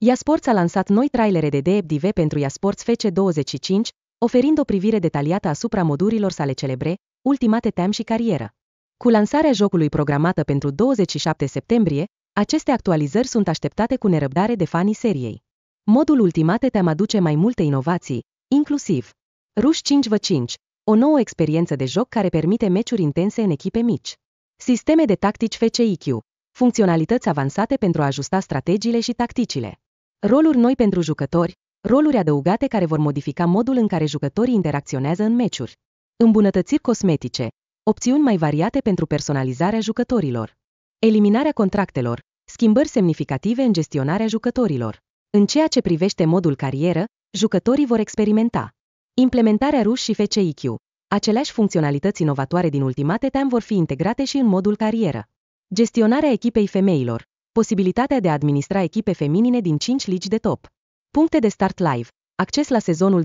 Iasports a lansat noi trailere de DFDV pentru Iasports FC25, oferind o privire detaliată asupra modurilor sale celebre, ultimate team și carieră. Cu lansarea jocului programată pentru 27 septembrie, aceste actualizări sunt așteptate cu nerăbdare de fanii seriei. Modul ultimate te aduce mai multe inovații, inclusiv Rush 5v5, o nouă experiență de joc care permite meciuri intense în echipe mici. Sisteme de tactici FCIQ, funcționalități avansate pentru a ajusta strategiile și tacticile. Roluri noi pentru jucători, roluri adăugate care vor modifica modul în care jucătorii interacționează în meciuri. Îmbunătățiri cosmetice, opțiuni mai variate pentru personalizarea jucătorilor. Eliminarea contractelor, schimbări semnificative în gestionarea jucătorilor. În ceea ce privește modul carieră, jucătorii vor experimenta. Implementarea RUS și FCIQ. Aceleași funcționalități inovatoare din Ultimate Time vor fi integrate și în modul carieră. Gestionarea echipei femeilor posibilitatea de a administra echipe feminine din 5 ligi de top. Puncte de start live. Acces la sezonul 2024-25,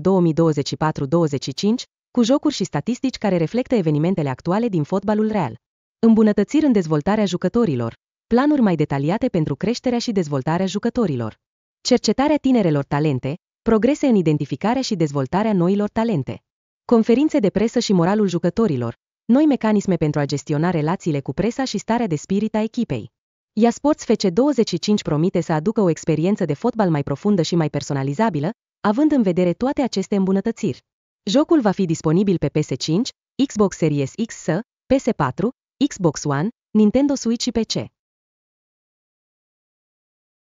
cu jocuri și statistici care reflectă evenimentele actuale din fotbalul real. Îmbunătățiri în dezvoltarea jucătorilor. Planuri mai detaliate pentru creșterea și dezvoltarea jucătorilor. Cercetarea tinerelor talente, progrese în identificarea și dezvoltarea noilor talente. Conferințe de presă și moralul jucătorilor. Noi mecanisme pentru a gestiona relațiile cu presa și starea de spirit a echipei. Ia Sports FC25 promite să aducă o experiență de fotbal mai profundă și mai personalizabilă, având în vedere toate aceste îmbunătățiri. Jocul va fi disponibil pe PS5, Xbox Series X, PS4, Xbox One, Nintendo Switch și PC.